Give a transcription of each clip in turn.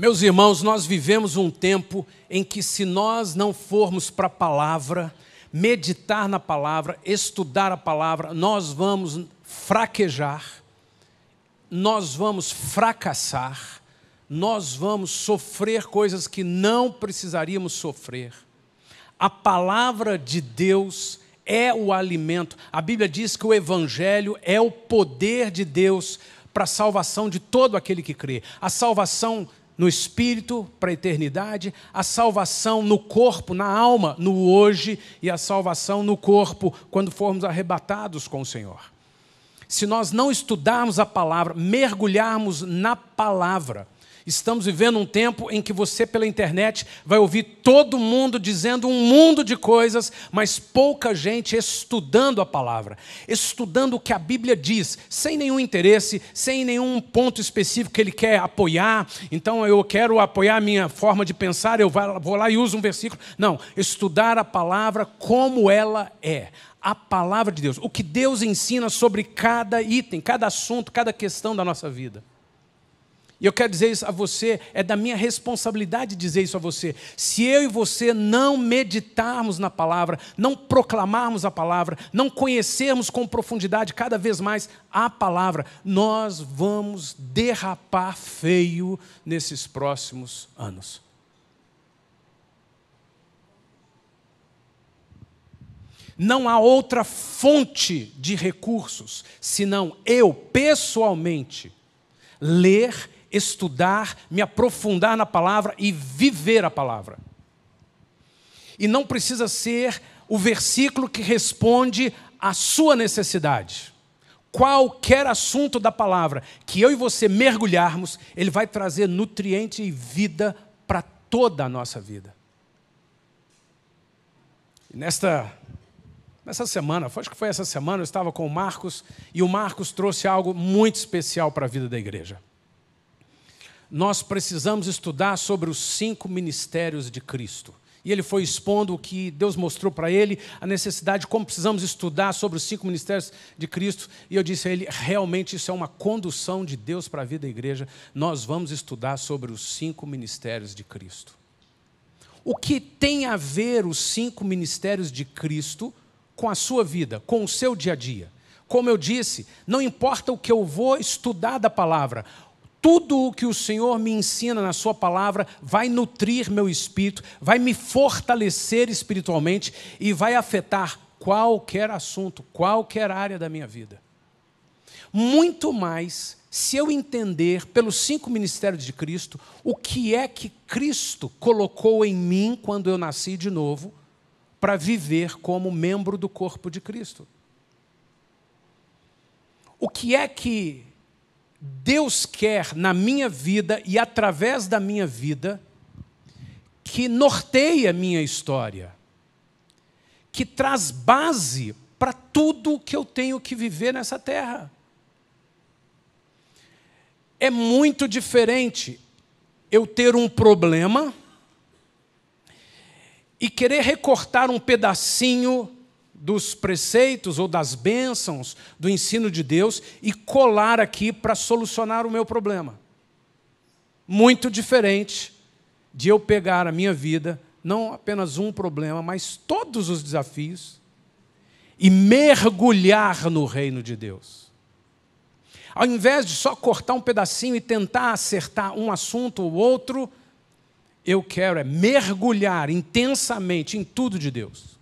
Meus irmãos, nós vivemos um tempo em que, se nós não formos para a palavra, meditar na palavra, estudar a palavra, nós vamos fraquejar, nós vamos fracassar, nós vamos sofrer coisas que não precisaríamos sofrer. A palavra de Deus é o alimento. A Bíblia diz que o Evangelho é o poder de Deus para a salvação de todo aquele que crê. A salvação no espírito para a eternidade, a salvação no corpo, na alma, no hoje, e a salvação no corpo quando formos arrebatados com o Senhor. Se nós não estudarmos a palavra, mergulharmos na palavra, Estamos vivendo um tempo em que você, pela internet, vai ouvir todo mundo dizendo um mundo de coisas, mas pouca gente estudando a palavra, estudando o que a Bíblia diz, sem nenhum interesse, sem nenhum ponto específico que ele quer apoiar. Então, eu quero apoiar a minha forma de pensar, eu vou lá e uso um versículo. Não, estudar a palavra como ela é a palavra de Deus, o que Deus ensina sobre cada item, cada assunto, cada questão da nossa vida. E eu quero dizer isso a você, é da minha responsabilidade dizer isso a você. Se eu e você não meditarmos na palavra, não proclamarmos a palavra, não conhecermos com profundidade cada vez mais a palavra, nós vamos derrapar feio nesses próximos anos. Não há outra fonte de recursos senão eu pessoalmente ler estudar, me aprofundar na palavra e viver a palavra. E não precisa ser o versículo que responde à sua necessidade. Qualquer assunto da palavra que eu e você mergulharmos, ele vai trazer nutriente e vida para toda a nossa vida. E nesta essa semana, acho que foi essa semana, eu estava com o Marcos e o Marcos trouxe algo muito especial para a vida da igreja nós precisamos estudar sobre os cinco ministérios de Cristo. E ele foi expondo o que Deus mostrou para ele, a necessidade, como precisamos estudar sobre os cinco ministérios de Cristo. E eu disse a ele: realmente isso é uma condução de Deus para a vida da igreja. Nós vamos estudar sobre os cinco ministérios de Cristo. O que tem a ver os cinco ministérios de Cristo com a sua vida, com o seu dia a dia? Como eu disse, não importa o que eu vou estudar da palavra, tudo o que o Senhor me ensina na Sua palavra vai nutrir meu espírito, vai me fortalecer espiritualmente e vai afetar qualquer assunto, qualquer área da minha vida. Muito mais se eu entender, pelos cinco ministérios de Cristo, o que é que Cristo colocou em mim quando eu nasci de novo, para viver como membro do corpo de Cristo. O que é que Deus quer na minha vida e através da minha vida que norteia a minha história, que traz base para tudo que eu tenho que viver nessa terra. É muito diferente eu ter um problema e querer recortar um pedacinho dos preceitos ou das bênçãos do ensino de Deus e colar aqui para solucionar o meu problema. Muito diferente de eu pegar a minha vida, não apenas um problema, mas todos os desafios, e mergulhar no reino de Deus. Ao invés de só cortar um pedacinho e tentar acertar um assunto ou outro, eu quero é mergulhar intensamente em tudo de Deus.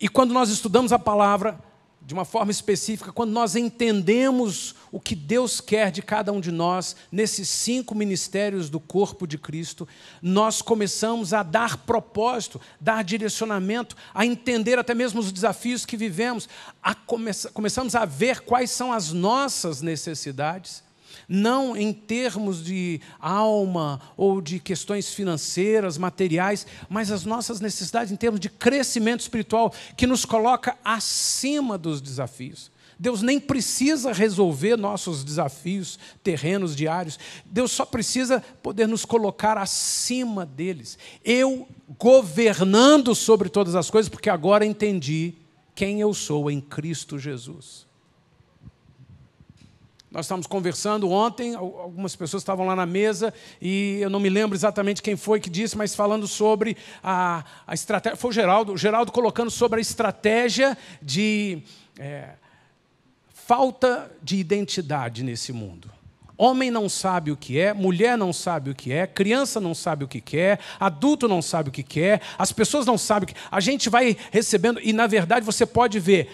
E quando nós estudamos a palavra de uma forma específica, quando nós entendemos o que Deus quer de cada um de nós, nesses cinco ministérios do corpo de Cristo, nós começamos a dar propósito, dar direcionamento, a entender até mesmo os desafios que vivemos, a come começamos a ver quais são as nossas necessidades não em termos de alma ou de questões financeiras, materiais, mas as nossas necessidades em termos de crescimento espiritual, que nos coloca acima dos desafios. Deus nem precisa resolver nossos desafios terrenos diários. Deus só precisa poder nos colocar acima deles. Eu governando sobre todas as coisas, porque agora entendi quem eu sou em Cristo Jesus. Nós estávamos conversando ontem, algumas pessoas estavam lá na mesa, e eu não me lembro exatamente quem foi que disse, mas falando sobre a, a estratégia. Foi o Geraldo, o Geraldo colocando sobre a estratégia de é, falta de identidade nesse mundo. Homem não sabe o que é, mulher não sabe o que é, criança não sabe o que quer, adulto não sabe o que quer, as pessoas não sabem o que. A gente vai recebendo, e na verdade você pode ver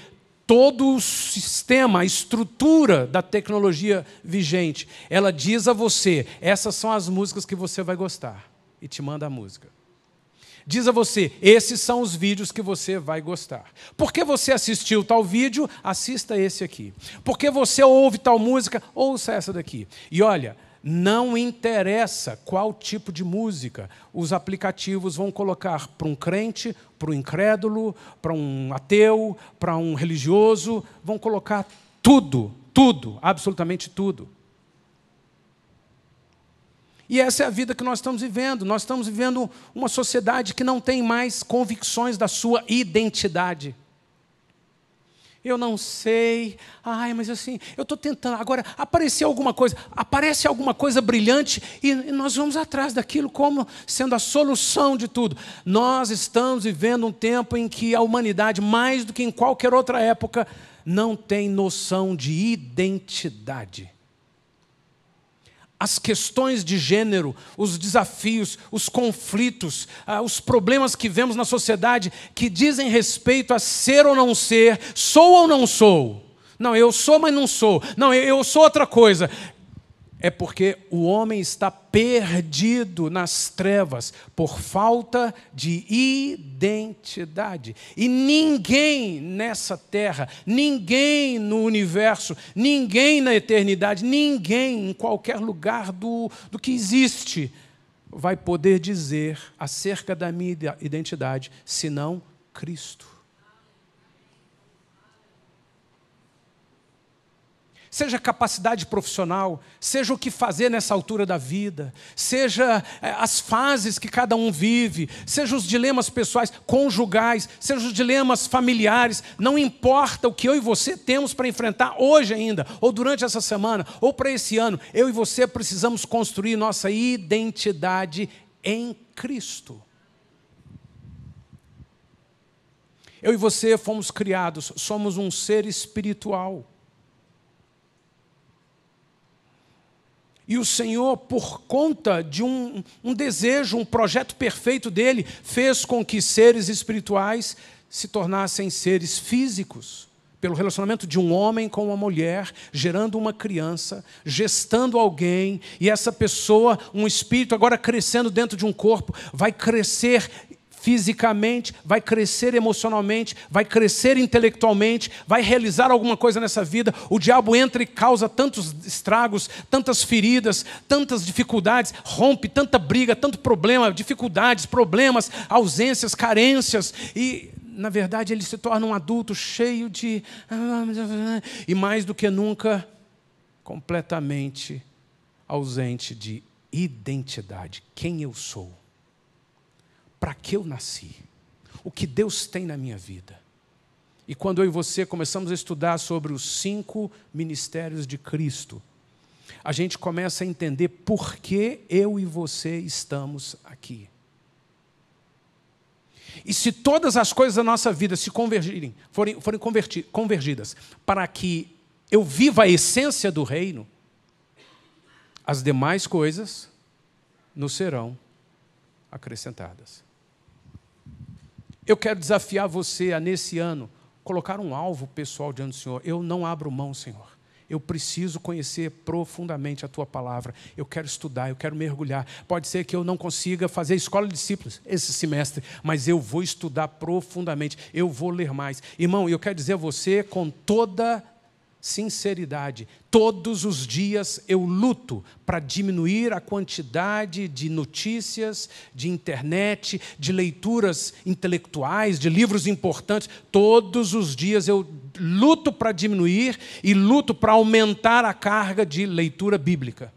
todo o sistema, a estrutura da tecnologia vigente. Ela diz a você: essas são as músicas que você vai gostar, e te manda a música. Diz a você: esses são os vídeos que você vai gostar. Porque você assistiu tal vídeo, assista esse aqui. Porque você ouve tal música, ouça essa daqui. E olha, não interessa qual tipo de música, os aplicativos vão colocar para um crente, para um incrédulo, para um ateu, para um religioso, vão colocar tudo, tudo, absolutamente tudo. E essa é a vida que nós estamos vivendo. Nós estamos vivendo uma sociedade que não tem mais convicções da sua identidade eu não sei, ai, mas assim, eu estou tentando. Agora, apareceu alguma coisa, aparece alguma coisa brilhante e nós vamos atrás daquilo como sendo a solução de tudo. Nós estamos vivendo um tempo em que a humanidade, mais do que em qualquer outra época, não tem noção de identidade as questões de gênero, os desafios, os conflitos, ah, os problemas que vemos na sociedade que dizem respeito a ser ou não ser, sou ou não sou. Não, eu sou, mas não sou. Não, eu sou outra coisa é porque o homem está perdido nas trevas por falta de identidade. E ninguém nessa terra, ninguém no universo, ninguém na eternidade, ninguém em qualquer lugar do, do que existe vai poder dizer acerca da minha identidade senão Cristo. seja capacidade profissional, seja o que fazer nessa altura da vida, seja eh, as fases que cada um vive, seja os dilemas pessoais, conjugais, seja os dilemas familiares, não importa o que eu e você temos para enfrentar hoje ainda, ou durante essa semana, ou para esse ano, eu e você precisamos construir nossa identidade em Cristo. Eu e você fomos criados, somos um ser espiritual. E o Senhor, por conta de um, um desejo, um projeto perfeito dele, fez com que seres espirituais se tornassem seres físicos pelo relacionamento de um homem com uma mulher, gerando uma criança, gestando alguém, e essa pessoa, um espírito agora crescendo dentro de um corpo, vai crescer fisicamente, vai crescer emocionalmente, vai crescer intelectualmente, vai realizar alguma coisa nessa vida. O diabo entra e causa tantos estragos, tantas feridas, tantas dificuldades, rompe tanta briga, tanto problema, dificuldades, problemas, ausências, carências e na verdade, ele se torna um adulto cheio de. e mais do que nunca, completamente ausente de identidade. Quem eu sou? para que eu nasci, o que Deus tem na minha vida. E quando eu e você começamos a estudar sobre os cinco ministérios de Cristo, a gente começa a entender por que eu e você estamos aqui. E se todas as coisas da nossa vida se convergirem, forem, forem convergidas para que eu viva a essência do reino, as demais coisas nos serão acrescentadas. Eu quero desafiar você a, nesse ano, colocar um alvo pessoal diante do Senhor. Eu não abro mão, Senhor. Eu preciso conhecer profundamente a tua palavra. Eu quero estudar, eu quero mergulhar. Pode ser que eu não consiga fazer escola de discípulos esse semestre, mas eu vou estudar profundamente, eu vou ler mais. Irmão, eu quero dizer a você com toda sinceridade. Todos os dias eu luto para diminuir a quantidade de notícias, de internet, de leituras intelectuais, de livros importantes. Todos os dias eu luto para diminuir e luto para aumentar a carga de leitura bíblica.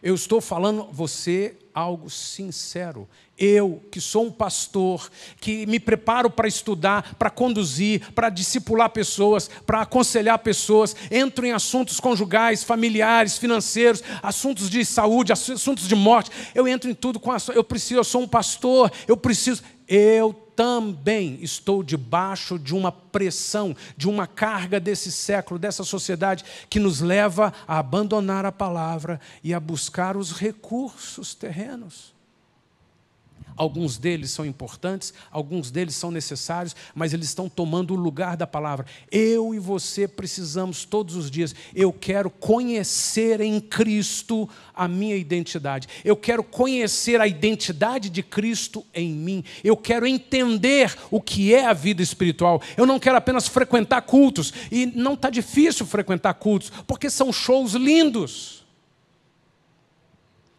Eu estou falando você algo sincero. Eu, que sou um pastor, que me preparo para estudar, para conduzir, para discipular pessoas, para aconselhar pessoas, entro em assuntos conjugais, familiares, financeiros, assuntos de saúde, assuntos de morte. Eu entro em tudo com a. Eu preciso, eu sou um pastor, eu preciso. Eu também estou debaixo de uma pressão, de uma carga desse século, dessa sociedade, que nos leva a abandonar a palavra e a buscar os recursos terrenos. Alguns deles são importantes, alguns deles são necessários, mas eles estão tomando o lugar da palavra. Eu e você precisamos todos os dias. Eu quero conhecer em Cristo a minha identidade. Eu quero conhecer a identidade de Cristo em mim. Eu quero entender o que é a vida espiritual. Eu não quero apenas frequentar cultos. E não está difícil frequentar cultos, porque são shows lindos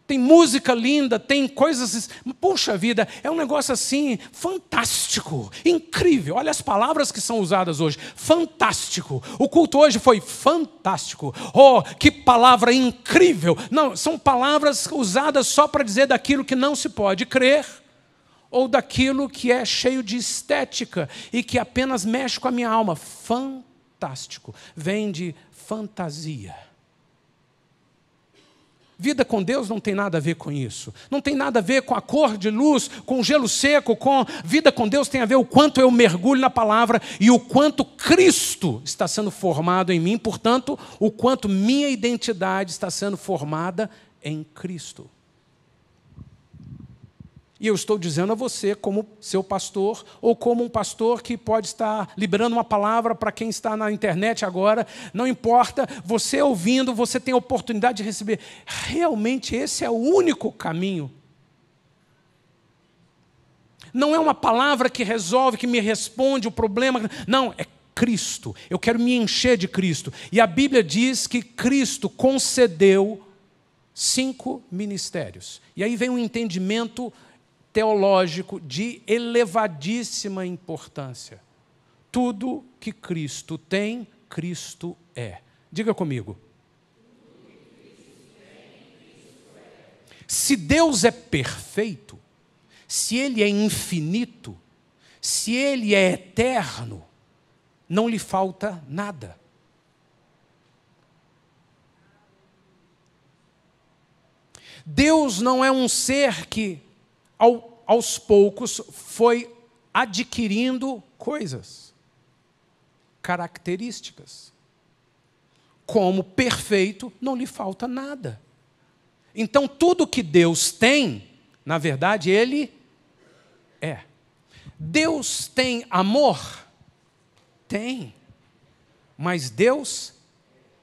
tem música linda, tem coisas. Puxa vida, é um negócio assim fantástico, incrível. Olha as palavras que são usadas hoje: fantástico. O culto hoje foi fantástico. Oh, que palavra incrível! Não, são palavras usadas só para dizer daquilo que não se pode crer ou daquilo que é cheio de estética e que apenas mexe com a minha alma. Fantástico. Vem de fantasia. Vida com Deus não tem nada a ver com isso. Não tem nada a ver com a cor de luz, com gelo seco, com vida com Deus tem a ver o quanto eu mergulho na palavra e o quanto Cristo está sendo formado em mim, portanto, o quanto minha identidade está sendo formada em Cristo. E eu estou dizendo a você, como seu pastor, ou como um pastor que pode estar liberando uma palavra para quem está na internet agora, não importa, você ouvindo, você tem a oportunidade de receber. Realmente esse é o único caminho. Não é uma palavra que resolve, que me responde o problema. Não, é Cristo. Eu quero me encher de Cristo. E a Bíblia diz que Cristo concedeu cinco ministérios. E aí vem um entendimento teológico de elevadíssima importância. Tudo que Cristo tem, Cristo é. Diga comigo. Se Deus é perfeito, se Ele é infinito, se Ele é eterno, não lhe falta nada. Deus não é um ser que ao, aos poucos, foi adquirindo coisas, características. Como perfeito, não lhe falta nada. Então, tudo que Deus tem, na verdade, Ele é. Deus tem amor? Tem. Mas Deus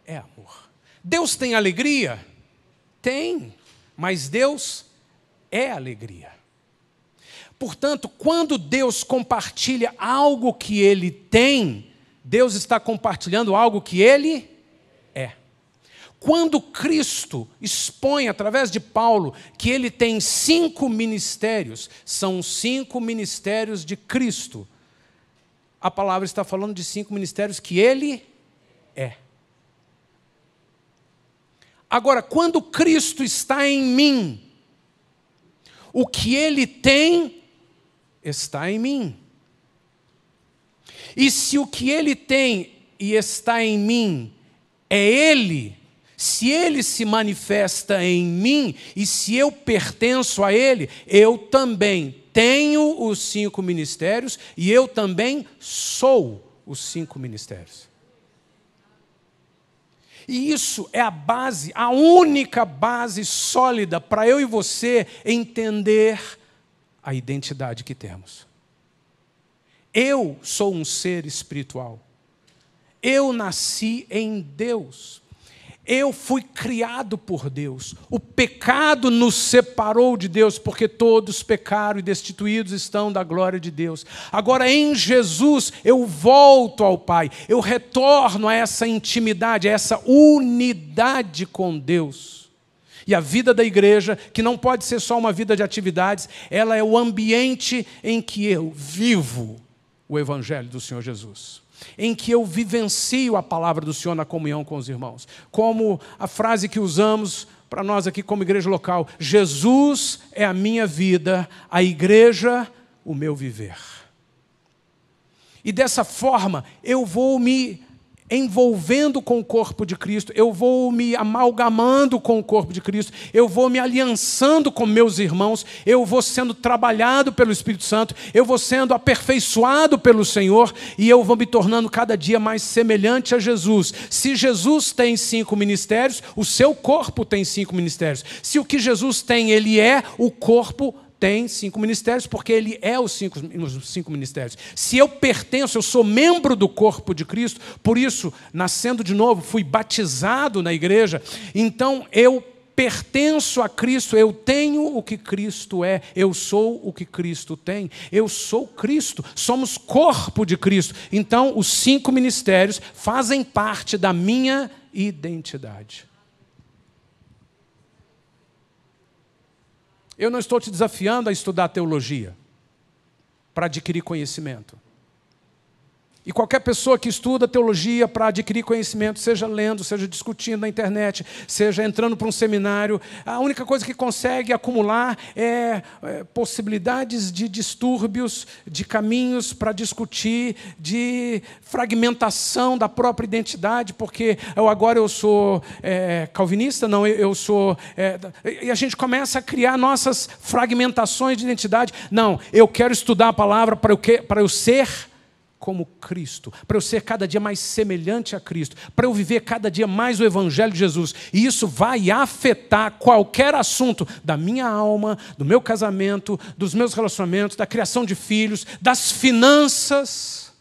é amor. Deus tem alegria? Tem. Mas Deus é alegria. Portanto, quando Deus compartilha algo que ele tem, Deus está compartilhando algo que ele é. Quando Cristo expõe, através de Paulo, que ele tem cinco ministérios, são cinco ministérios de Cristo. A palavra está falando de cinco ministérios que ele é. Agora, quando Cristo está em mim, o que ele tem está em mim. E se o que ele tem e está em mim é ele, se ele se manifesta em mim e se eu pertenço a ele, eu também tenho os cinco ministérios e eu também sou os cinco ministérios. E isso é a base, a única base sólida para eu e você entender a identidade que temos. Eu sou um ser espiritual. Eu nasci em Deus. Eu fui criado por Deus. O pecado nos separou de Deus, porque todos pecaram e destituídos estão da glória de Deus. Agora, em Jesus, eu volto ao Pai, eu retorno a essa intimidade, a essa unidade com Deus. E a vida da igreja, que não pode ser só uma vida de atividades, ela é o ambiente em que eu vivo o Evangelho do Senhor Jesus. Em que eu vivencio a palavra do Senhor na comunhão com os irmãos. Como a frase que usamos para nós aqui como igreja local: Jesus é a minha vida, a igreja, o meu viver. E dessa forma eu vou me envolvendo com o corpo de Cristo, eu vou me amalgamando com o corpo de Cristo, eu vou me aliançando com meus irmãos, eu vou sendo trabalhado pelo Espírito Santo, eu vou sendo aperfeiçoado pelo Senhor e eu vou me tornando cada dia mais semelhante a Jesus. Se Jesus tem cinco ministérios, o seu corpo tem cinco ministérios. Se o que Jesus tem ele é, o corpo tem cinco ministérios porque ele é os cinco, os cinco ministérios. Se eu pertenço, eu sou membro do corpo de Cristo, por isso, nascendo de novo, fui batizado na igreja, então eu pertenço a Cristo, eu tenho o que Cristo é, eu sou o que Cristo tem, eu sou Cristo, somos corpo de Cristo. Então, os cinco ministérios fazem parte da minha identidade. Eu não estou te desafiando a estudar teologia para adquirir conhecimento. E qualquer pessoa que estuda teologia para adquirir conhecimento, seja lendo, seja discutindo na internet, seja entrando para um seminário, a única coisa que consegue acumular é, é possibilidades de distúrbios, de caminhos para discutir, de fragmentação da própria identidade, porque eu agora eu sou é, calvinista, não, eu, eu sou. É, e a gente começa a criar nossas fragmentações de identidade. Não, eu quero estudar a palavra para eu, que, para eu ser como Cristo, para eu ser cada dia mais semelhante a Cristo, para eu viver cada dia mais o Evangelho de Jesus. E isso vai afetar qualquer assunto da minha alma, do meu casamento, dos meus relacionamentos, da criação de filhos, das finanças.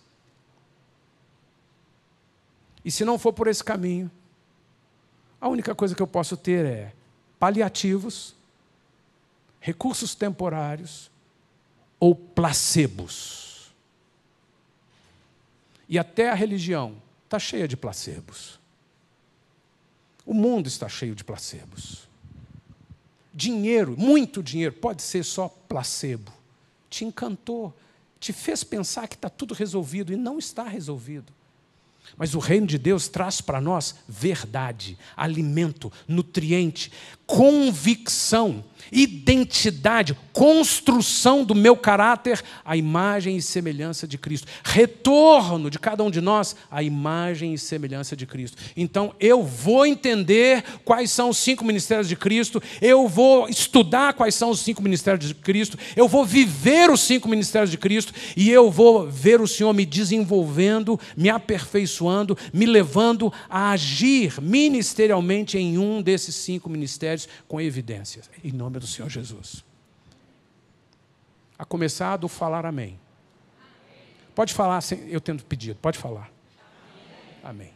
E se não for por esse caminho, a única coisa que eu posso ter é paliativos, recursos temporários ou placebos. E até a religião está cheia de placebos. O mundo está cheio de placebos. Dinheiro, muito dinheiro, pode ser só placebo. Te encantou, te fez pensar que está tudo resolvido e não está resolvido. Mas o reino de Deus traz para nós verdade, alimento, nutriente, convicção, identidade, construção do meu caráter à imagem e semelhança de Cristo. Retorno de cada um de nós à imagem e semelhança de Cristo. Então eu vou entender quais são os cinco ministérios de Cristo, eu vou estudar quais são os cinco ministérios de Cristo, eu vou viver os cinco ministérios de Cristo e eu vou ver o Senhor me desenvolvendo, me aperfeiçoando, me levando a agir ministerialmente em um desses cinco ministérios com evidências. Em nome do Senhor Jesus. A começar do falar amém. Pode falar, sem, eu tendo pedido, pode falar. Amém. amém.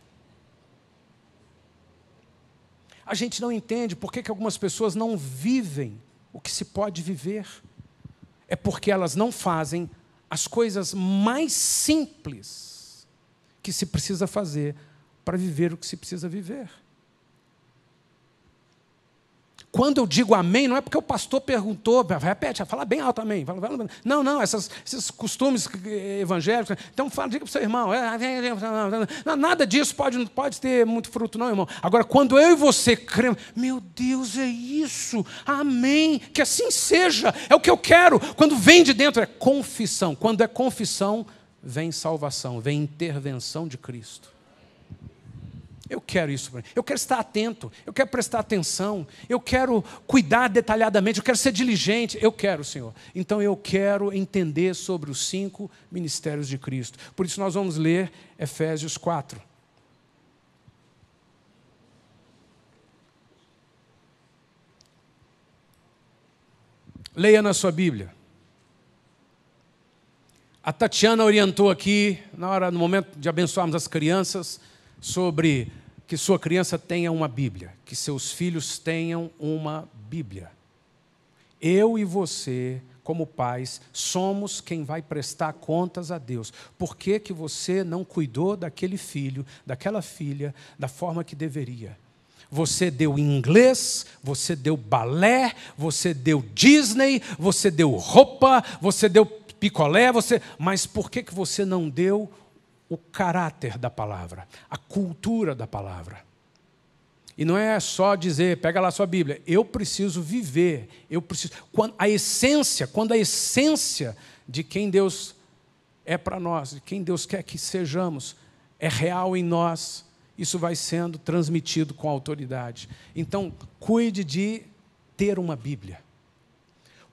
A gente não entende por que, que algumas pessoas não vivem o que se pode viver. É porque elas não fazem as coisas mais simples que se precisa fazer para viver o que se precisa viver quando eu digo amém, não é porque o pastor perguntou, repete, fala bem alto amém. Não, não, essas, esses costumes evangélicos. Né? Então, fala, diga para o seu irmão. É, é, é, Nada disso pode, pode ter muito fruto, não, irmão. Agora, quando eu e você cremos, meu Deus, é isso, amém, que assim seja, é o que eu quero. Quando vem de dentro, é confissão. Quando é confissão, vem salvação, vem intervenção de Cristo. Eu quero isso para mim. Eu quero estar atento, eu quero prestar atenção, eu quero cuidar detalhadamente, eu quero ser diligente. Eu quero, Senhor. Então eu quero entender sobre os cinco ministérios de Cristo. Por isso nós vamos ler Efésios 4. Leia na sua Bíblia. A Tatiana orientou aqui, na hora, no momento de abençoarmos as crianças sobre que sua criança tenha uma Bíblia, que seus filhos tenham uma Bíblia. Eu e você, como pais, somos quem vai prestar contas a Deus. Por que, que você não cuidou daquele filho, daquela filha, da forma que deveria? Você deu inglês, você deu balé, você deu Disney, você deu roupa, você deu picolé, você, mas por que que você não deu o caráter da palavra, a cultura da palavra. E não é só dizer, pega lá sua Bíblia, eu preciso viver, eu preciso. Quando a essência, quando a essência de quem Deus é para nós, de quem Deus quer que sejamos, é real em nós, isso vai sendo transmitido com autoridade. Então, cuide de ter uma Bíblia.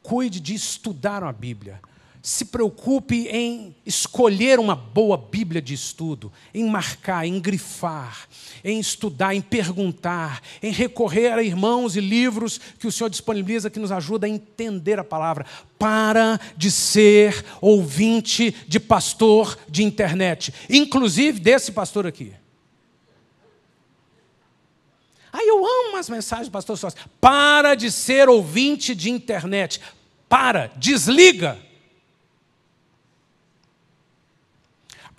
Cuide de estudar uma Bíblia se preocupe em escolher uma boa Bíblia de estudo, em marcar, em grifar, em estudar, em perguntar, em recorrer a irmãos e livros que o Senhor disponibiliza que nos ajuda a entender a palavra. Para de ser ouvinte de pastor de internet, inclusive desse pastor aqui. Aí eu amo as mensagens do pastor Sócio. Para de ser ouvinte de internet. Para, desliga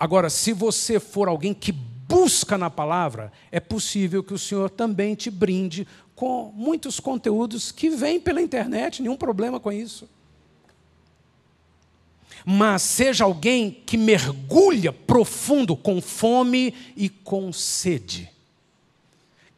Agora, se você for alguém que busca na palavra, é possível que o Senhor também te brinde com muitos conteúdos que vêm pela internet, nenhum problema com isso. Mas seja alguém que mergulha profundo com fome e com sede,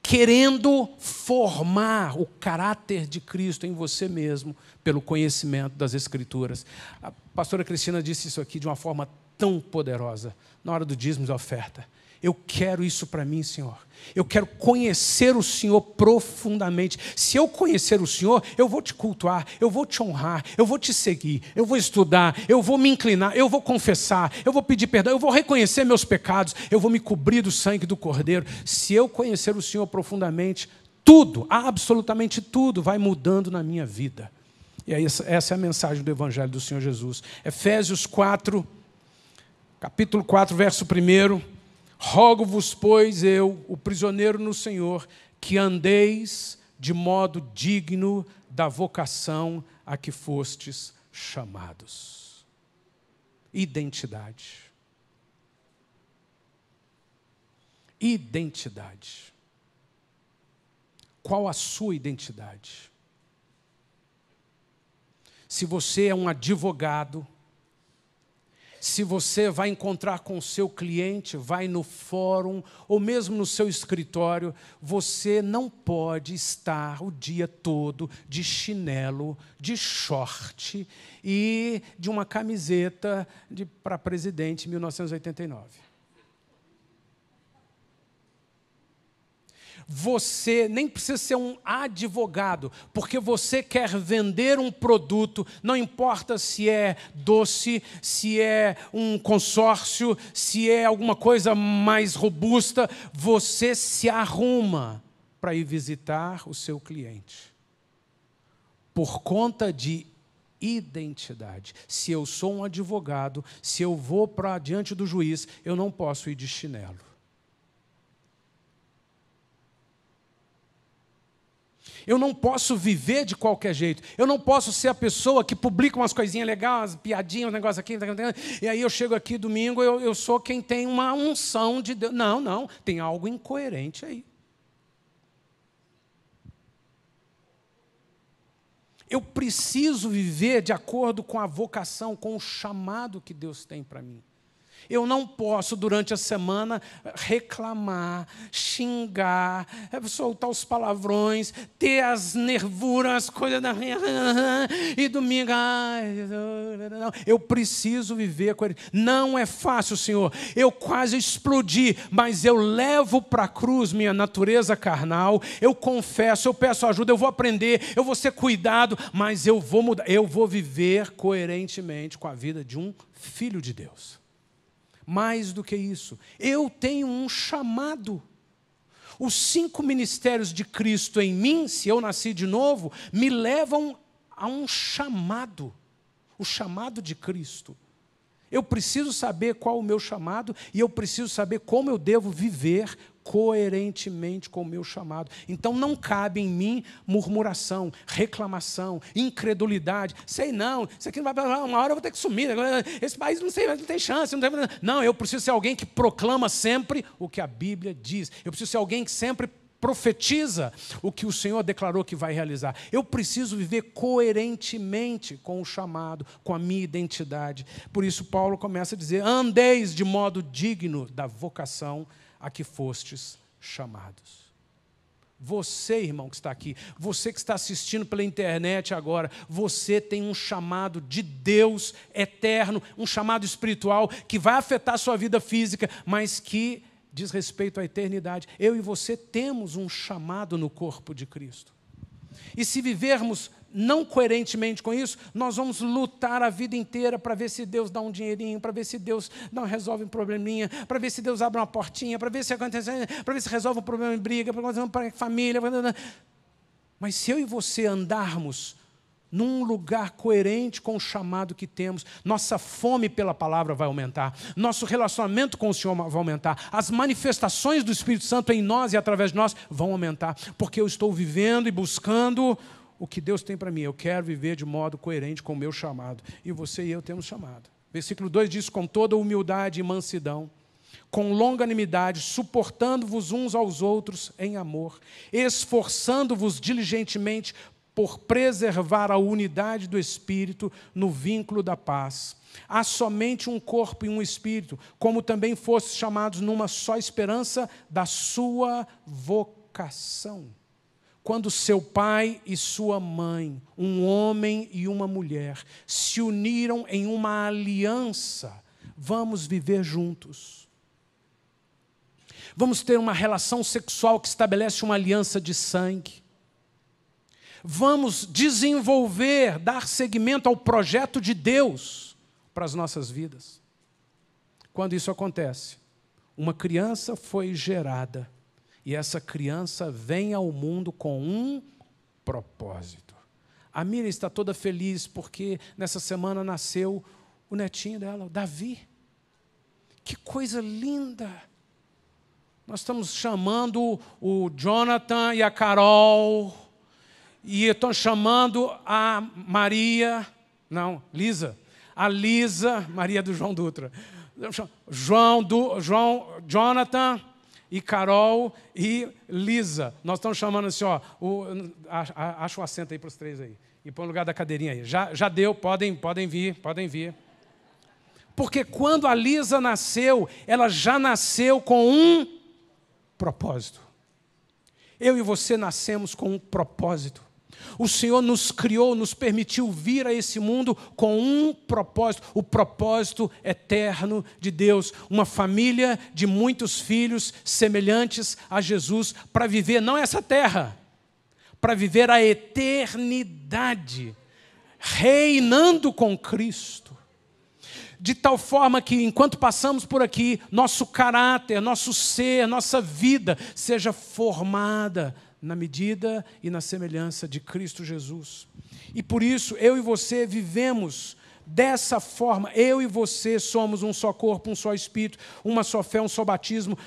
querendo formar o caráter de Cristo em você mesmo pelo conhecimento das Escrituras. A pastora Cristina disse isso aqui de uma forma tão poderosa na hora do dízimo e da oferta. Eu quero isso para mim, Senhor. Eu quero conhecer o Senhor profundamente. Se eu conhecer o Senhor, eu vou te cultuar, eu vou te honrar, eu vou te seguir, eu vou estudar, eu vou me inclinar, eu vou confessar, eu vou pedir perdão, eu vou reconhecer meus pecados, eu vou me cobrir do sangue do Cordeiro. Se eu conhecer o Senhor profundamente, tudo, absolutamente tudo, vai mudando na minha vida. E é essa é a mensagem do Evangelho do Senhor Jesus. Efésios 4, capítulo 4, verso 1: Rogo-vos, pois, eu, o prisioneiro no Senhor, que andeis de modo digno da vocação a que fostes chamados. Identidade. Identidade. Qual a sua identidade? Se você é um advogado, se você vai encontrar com o seu cliente, vai no fórum ou mesmo no seu escritório, você não pode estar o dia todo de chinelo, de short e de uma camiseta para presidente 1989. Você nem precisa ser um advogado, porque você quer vender um produto, não importa se é doce, se é um consórcio, se é alguma coisa mais robusta, você se arruma para ir visitar o seu cliente. Por conta de identidade. Se eu sou um advogado, se eu vou para diante do juiz, eu não posso ir de chinelo. Eu não posso viver de qualquer jeito. Eu não posso ser a pessoa que publica umas coisinhas legais, piadinhas, um negócio aqui, tá e aí eu chego aqui domingo, eu, eu sou quem tem uma unção de Deus. Não, não, tem algo incoerente aí. Eu preciso viver de acordo com a vocação, com o chamado que Deus tem para mim. Eu não posso, durante a semana, reclamar, xingar, soltar os palavrões, ter as nervuras, as coisas da E domingo. Eu preciso viver com Ele. Não é fácil, Senhor. Eu quase explodi, mas eu levo para a cruz minha natureza carnal. Eu confesso, eu peço ajuda, eu vou aprender, eu vou ser cuidado, mas eu vou mudar. Eu vou viver coerentemente com a vida de um filho de Deus. Mais do que isso, eu tenho um chamado. Os cinco ministérios de Cristo em mim, se eu nasci de novo, me levam a um chamado o chamado de Cristo. Eu preciso saber qual o meu chamado e eu preciso saber como eu devo viver coerentemente com o meu chamado. Então não cabe em mim murmuração, reclamação, incredulidade. Sei não, isso aqui não vai uma hora eu vou ter que sumir. Esse país não sei, não tem chance. Não, tem... não, eu preciso ser alguém que proclama sempre o que a Bíblia diz. Eu preciso ser alguém que sempre profetiza o que o Senhor declarou que vai realizar. Eu preciso viver coerentemente com o chamado, com a minha identidade. Por isso Paulo começa a dizer: "Andeis de modo digno da vocação a que fostes chamados. Você, irmão, que está aqui, você que está assistindo pela internet agora, você tem um chamado de Deus eterno, um chamado espiritual que vai afetar a sua vida física, mas que diz respeito à eternidade. Eu e você temos um chamado no corpo de Cristo. E se vivermos não coerentemente com isso, nós vamos lutar a vida inteira para ver se Deus dá um dinheirinho, para ver se Deus não resolve um probleminha, para ver se Deus abre uma portinha, para ver se acontece, para ver se resolve um problema em briga, para a família. Mas se eu e você andarmos num lugar coerente com o chamado que temos, nossa fome pela palavra vai aumentar, nosso relacionamento com o Senhor vai aumentar, as manifestações do Espírito Santo em nós e através de nós vão aumentar, porque eu estou vivendo e buscando o que Deus tem para mim. Eu quero viver de modo coerente com o meu chamado. E você e eu temos chamado. Versículo 2 diz: com toda humildade e mansidão, com longanimidade, suportando-vos uns aos outros em amor, esforçando-vos diligentemente por preservar a unidade do espírito no vínculo da paz. Há somente um corpo e um espírito, como também fostes chamados numa só esperança da sua vocação quando seu pai e sua mãe, um homem e uma mulher, se uniram em uma aliança, vamos viver juntos. Vamos ter uma relação sexual que estabelece uma aliança de sangue. Vamos desenvolver, dar seguimento ao projeto de Deus para as nossas vidas. Quando isso acontece, uma criança foi gerada e essa criança vem ao mundo com um propósito. A Miriam está toda feliz porque nessa semana nasceu o netinho dela, o Davi. Que coisa linda! Nós estamos chamando o Jonathan e a Carol, e estão chamando a Maria, não, Lisa, a Lisa, Maria do João Dutra. João, do, João Jonathan e Carol e Lisa. Nós estamos chamando assim, ó, o, a, a, acha o assento aí para os três aí. E põe no lugar da cadeirinha aí. Já, já deu, podem, podem vir, podem vir. Porque quando a Lisa nasceu, ela já nasceu com um propósito. Eu e você nascemos com um propósito. O Senhor nos criou, nos permitiu vir a esse mundo com um propósito, o propósito eterno de Deus. Uma família de muitos filhos semelhantes a Jesus para viver não essa terra, para viver a eternidade, reinando com Cristo de tal forma que, enquanto passamos por aqui, nosso caráter, nosso ser, nossa vida seja formada na medida e na semelhança de Cristo Jesus. E por isso eu e você vivemos dessa forma. Eu e você somos um só corpo, um só espírito, uma só fé, um só batismo.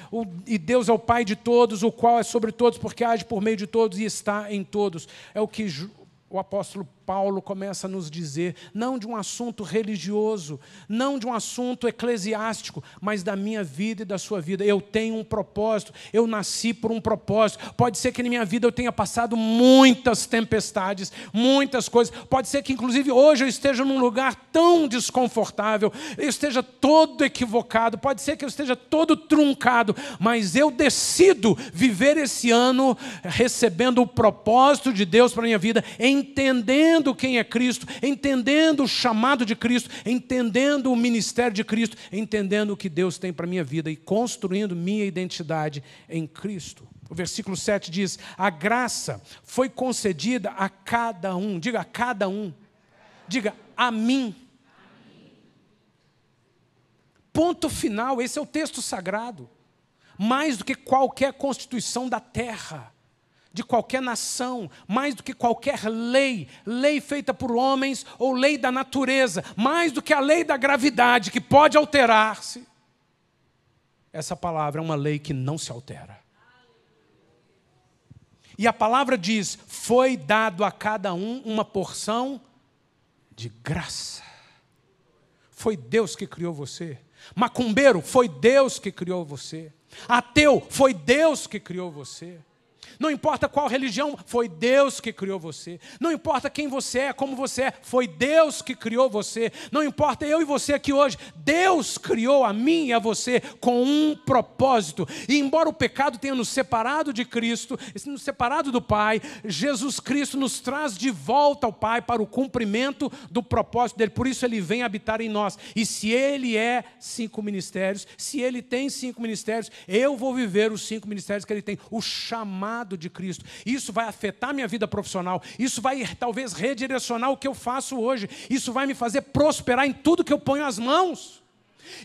E Deus é o Pai de todos, o qual é sobre todos, porque age por meio de todos e está em todos. É o que o apóstolo Paulo Paulo começa a nos dizer, não de um assunto religioso, não de um assunto eclesiástico, mas da minha vida e da sua vida. Eu tenho um propósito, eu nasci por um propósito. Pode ser que na minha vida eu tenha passado muitas tempestades, muitas coisas. Pode ser que, inclusive, hoje eu esteja num lugar tão desconfortável, eu esteja todo equivocado, pode ser que eu esteja todo truncado, mas eu decido viver esse ano recebendo o propósito de Deus para a minha vida, entendendo entendendo quem é Cristo, entendendo o chamado de Cristo, entendendo o ministério de Cristo, entendendo o que Deus tem para a minha vida e construindo minha identidade em Cristo. O versículo 7 diz: A graça foi concedida a cada um, diga a cada um, diga a mim. Ponto final, esse é o texto sagrado. Mais do que qualquer constituição da terra de qualquer nação, mais do que qualquer lei, lei feita por homens ou lei da natureza, mais do que a lei da gravidade que pode alterar-se. Essa palavra é uma lei que não se altera. E a palavra diz: foi dado a cada um uma porção de graça. Foi Deus que criou você. Macumbeiro, foi Deus que criou você. Ateu, foi Deus que criou você. Não importa qual religião, foi Deus que criou você. Não importa quem você é, como você é, foi Deus que criou você. Não importa eu e você aqui hoje, Deus criou a mim e a você com um propósito. E embora o pecado tenha nos separado de Cristo, nos separado do Pai, Jesus Cristo nos traz de volta ao Pai para o cumprimento do propósito dele. Por isso ele vem habitar em nós. E se ele é cinco ministérios, se ele tem cinco ministérios, eu vou viver os cinco ministérios que ele tem. O chamado chamado de Cristo. Isso vai afetar minha vida profissional, isso vai talvez redirecionar o que eu faço hoje, isso vai me fazer prosperar em tudo que eu ponho as mãos.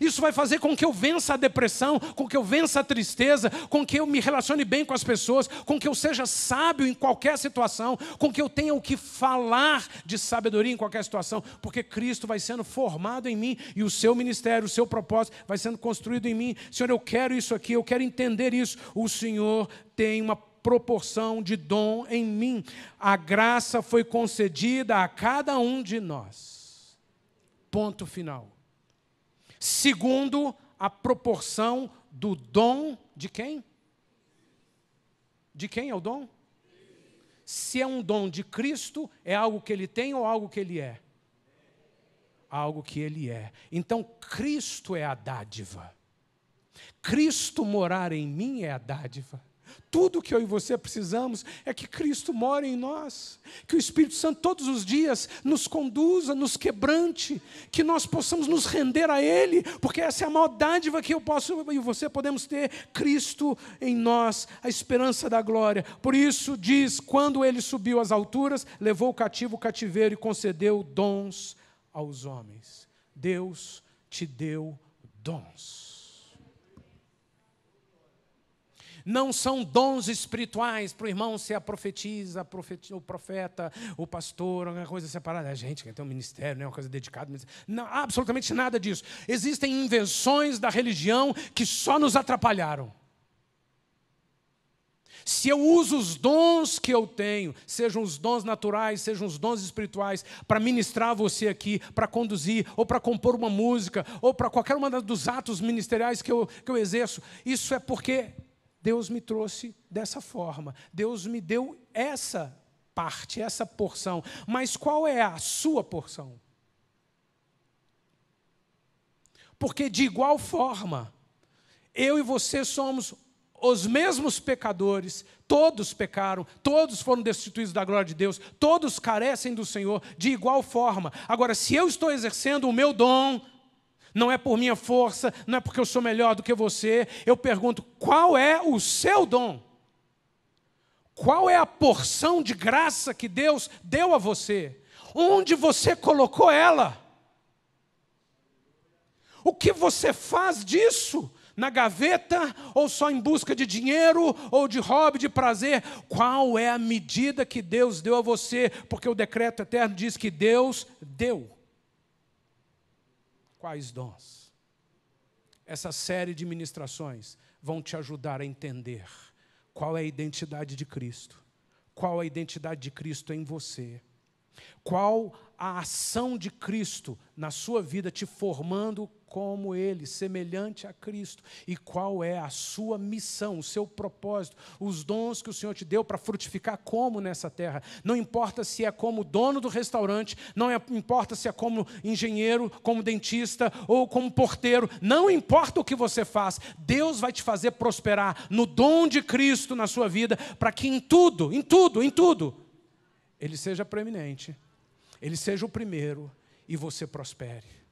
Isso vai fazer com que eu vença a depressão, com que eu vença a tristeza, com que eu me relacione bem com as pessoas, com que eu seja sábio em qualquer situação, com que eu tenha o que falar de sabedoria em qualquer situação, porque Cristo vai sendo formado em mim e o seu ministério, o seu propósito vai sendo construído em mim. Senhor, eu quero isso aqui, eu quero entender isso. O Senhor tem uma proporção de dom em mim. A graça foi concedida a cada um de nós. Ponto final. Segundo, a proporção do dom de quem? De quem é o dom? Se é um dom de Cristo, é algo que ele tem ou algo que ele é? Algo que ele é. Então, Cristo é a dádiva. Cristo morar em mim é a dádiva. Tudo que eu e você precisamos é que Cristo more em nós, que o Espírito Santo todos os dias nos conduza, nos quebrante, que nós possamos nos render a Ele, porque essa é a maior dádiva que eu posso eu e você podemos ter, Cristo em nós, a esperança da glória. Por isso diz: quando ele subiu às alturas, levou o cativo o cativeiro e concedeu dons aos homens. Deus te deu dons. Não são dons espirituais para o irmão ser a profetisa, a profetisa, o profeta, o pastor, alguma coisa separada. A é, gente que tem um ministério, né, uma coisa dedicada. Não, absolutamente nada disso. Existem invenções da religião que só nos atrapalharam. Se eu uso os dons que eu tenho, sejam os dons naturais, sejam os dons espirituais, para ministrar você aqui, para conduzir, ou para compor uma música, ou para qualquer um dos atos ministeriais que eu, que eu exerço, isso é porque Deus me trouxe dessa forma, Deus me deu essa parte, essa porção. Mas qual é a sua porção? Porque de igual forma, eu e você somos os mesmos pecadores, todos pecaram, todos foram destituídos da glória de Deus, todos carecem do Senhor de igual forma. Agora, se eu estou exercendo o meu dom, não é por minha força, não é porque eu sou melhor do que você. Eu pergunto: qual é o seu dom? Qual é a porção de graça que Deus deu a você? Onde você colocou ela? O que você faz disso? Na gaveta, ou só em busca de dinheiro, ou de hobby, de prazer? Qual é a medida que Deus deu a você? Porque o decreto eterno diz que Deus deu quais dons. Essa série de ministrações vão te ajudar a entender qual é a identidade de Cristo, qual a identidade de Cristo em você, qual a ação de Cristo na sua vida te formando como ele, semelhante a Cristo, e qual é a sua missão, o seu propósito, os dons que o Senhor te deu para frutificar como nessa terra. Não importa se é como dono do restaurante, não é, importa se é como engenheiro, como dentista ou como porteiro, não importa o que você faz, Deus vai te fazer prosperar no dom de Cristo na sua vida, para que em tudo, em tudo, em tudo, ele seja preeminente, ele seja o primeiro e você prospere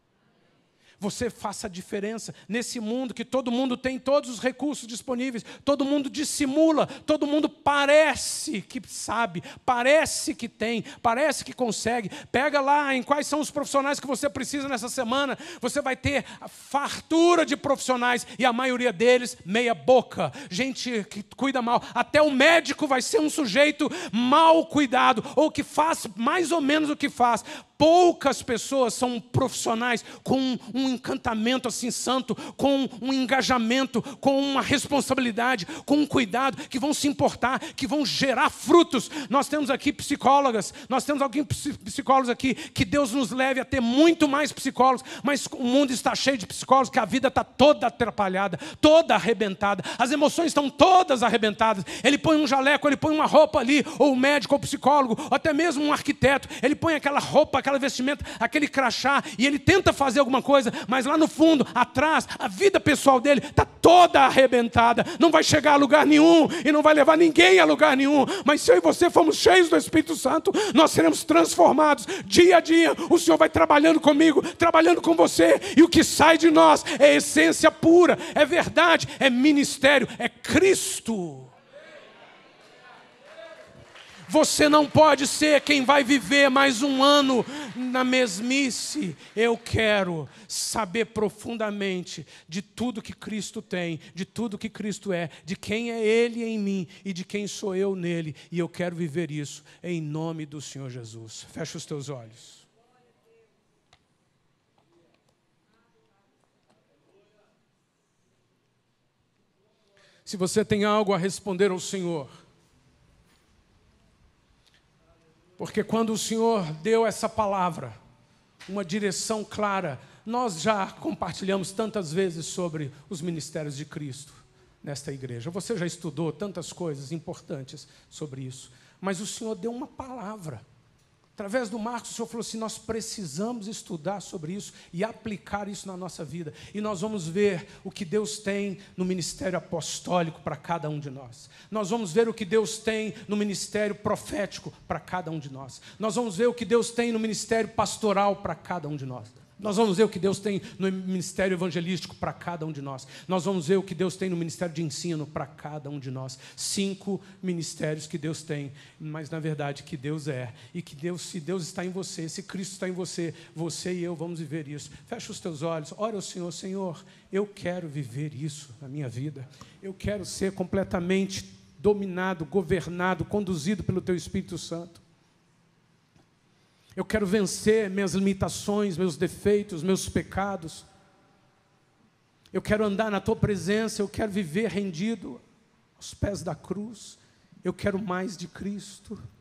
você faça a diferença nesse mundo que todo mundo tem todos os recursos disponíveis, todo mundo dissimula, todo mundo parece que sabe, parece que tem, parece que consegue. Pega lá em quais são os profissionais que você precisa nessa semana, você vai ter a fartura de profissionais e a maioria deles meia boca, gente que cuida mal. Até o médico vai ser um sujeito mal cuidado ou que faz mais ou menos o que faz. Poucas pessoas são profissionais com um encantamento assim santo, com um engajamento, com uma responsabilidade, com um cuidado, que vão se importar, que vão gerar frutos. Nós temos aqui psicólogas, nós temos alguém psicólogos aqui, que Deus nos leve a ter muito mais psicólogos, mas o mundo está cheio de psicólogos, que a vida está toda atrapalhada, toda arrebentada, as emoções estão todas arrebentadas. Ele põe um jaleco, ele põe uma roupa ali, ou o médico, ou o psicólogo, ou até mesmo um arquiteto, ele põe aquela roupa, aquela vestimenta, aquele crachá, e ele tenta fazer alguma coisa, mas lá no fundo, atrás, a vida pessoal dele está toda arrebentada, não vai chegar a lugar nenhum e não vai levar ninguém a lugar nenhum. Mas se eu e você formos cheios do Espírito Santo, nós seremos transformados dia a dia. O Senhor vai trabalhando comigo, trabalhando com você, e o que sai de nós é essência pura, é verdade, é ministério, é Cristo. Você não pode ser quem vai viver mais um ano na mesmice. Eu quero saber profundamente de tudo que Cristo tem, de tudo que Cristo é, de quem é Ele em mim e de quem sou eu nele. E eu quero viver isso em nome do Senhor Jesus. Fecha os teus olhos. Se você tem algo a responder ao Senhor, Porque quando o Senhor deu essa palavra, uma direção clara, nós já compartilhamos tantas vezes sobre os ministérios de Cristo nesta igreja. Você já estudou tantas coisas importantes sobre isso, mas o Senhor deu uma palavra Através do Marcos, o Senhor falou assim: nós precisamos estudar sobre isso e aplicar isso na nossa vida. E nós vamos ver o que Deus tem no ministério apostólico para cada um de nós. Nós vamos ver o que Deus tem no ministério profético para cada um de nós. Nós vamos ver o que Deus tem no ministério pastoral para cada um de nós. Nós vamos ver o que Deus tem no ministério evangelístico para cada um de nós. Nós vamos ver o que Deus tem no ministério de ensino para cada um de nós. Cinco ministérios que Deus tem, mas na verdade que Deus é. E que Deus, se Deus está em você, se Cristo está em você, você e eu vamos viver isso. Fecha os teus olhos, ora ao Senhor, Senhor, eu quero viver isso na minha vida. Eu quero ser completamente dominado, governado, conduzido pelo teu Espírito Santo. Eu quero vencer minhas limitações, meus defeitos, meus pecados. Eu quero andar na tua presença, eu quero viver rendido aos pés da cruz. Eu quero mais de Cristo.